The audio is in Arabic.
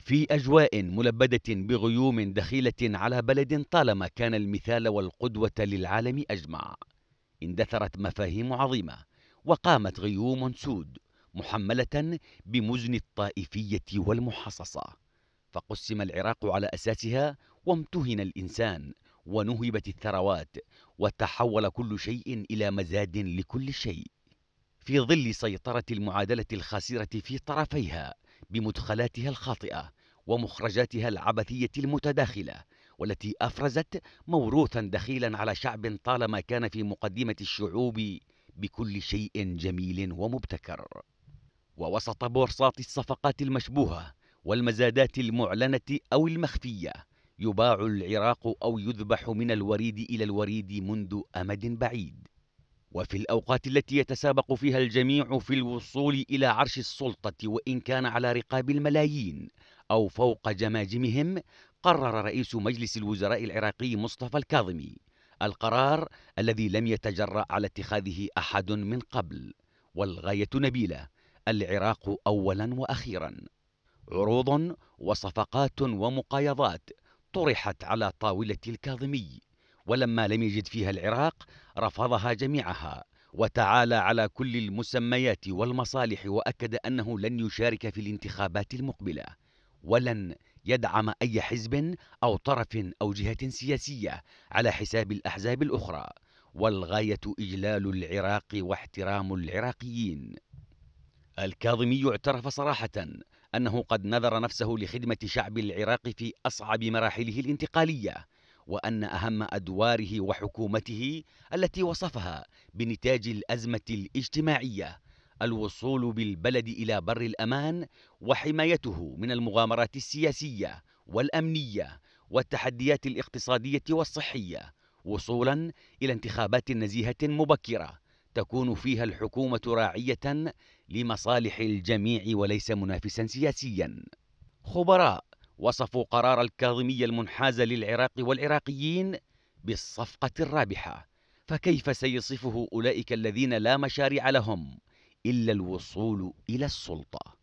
في أجواء ملبدة بغيوم دخيلة على بلد طالما كان المثال والقدوة للعالم أجمع اندثرت مفاهيم عظيمة وقامت غيوم سود محملة بمزن الطائفية والمحصصة فقسم العراق على أساسها وامتهن الإنسان ونهبت الثروات وتحول كل شيء إلى مزاد لكل شيء في ظل سيطرة المعادلة الخاسرة في طرفيها بمدخلاتها الخاطئه ومخرجاتها العبثيه المتداخله والتي افرزت موروثا دخيلا على شعب طالما كان في مقدمه الشعوب بكل شيء جميل ومبتكر ووسط بورصات الصفقات المشبوهه والمزادات المعلنه او المخفيه يباع العراق او يذبح من الوريد الى الوريد منذ امد بعيد وفي الأوقات التي يتسابق فيها الجميع في الوصول إلى عرش السلطة وإن كان على رقاب الملايين أو فوق جماجمهم قرر رئيس مجلس الوزراء العراقي مصطفى الكاظمي القرار الذي لم يتجرأ على اتخاذه أحد من قبل والغاية نبيلة العراق أولا وأخيرا عروض وصفقات ومقايضات طرحت على طاولة الكاظمي ولما لم يجد فيها العراق رفضها جميعها وتعالى على كل المسميات والمصالح واكد انه لن يشارك في الانتخابات المقبله ولن يدعم اي حزب او طرف او جهه سياسيه على حساب الاحزاب الاخرى والغايه اجلال العراق واحترام العراقيين الكاظمي اعترف صراحه انه قد نذر نفسه لخدمه شعب العراق في اصعب مراحله الانتقاليه وأن أهم أدواره وحكومته التي وصفها بنتاج الأزمة الاجتماعية الوصول بالبلد إلى بر الأمان وحمايته من المغامرات السياسية والأمنية والتحديات الاقتصادية والصحية وصولا إلى انتخابات نزيهة مبكرة تكون فيها الحكومة راعية لمصالح الجميع وليس منافسا سياسيا خبراء وصفوا قرار الكاظمية المنحاز للعراق والعراقيين بالصفقة الرابحة فكيف سيصفه أولئك الذين لا مشاريع لهم إلا الوصول إلى السلطة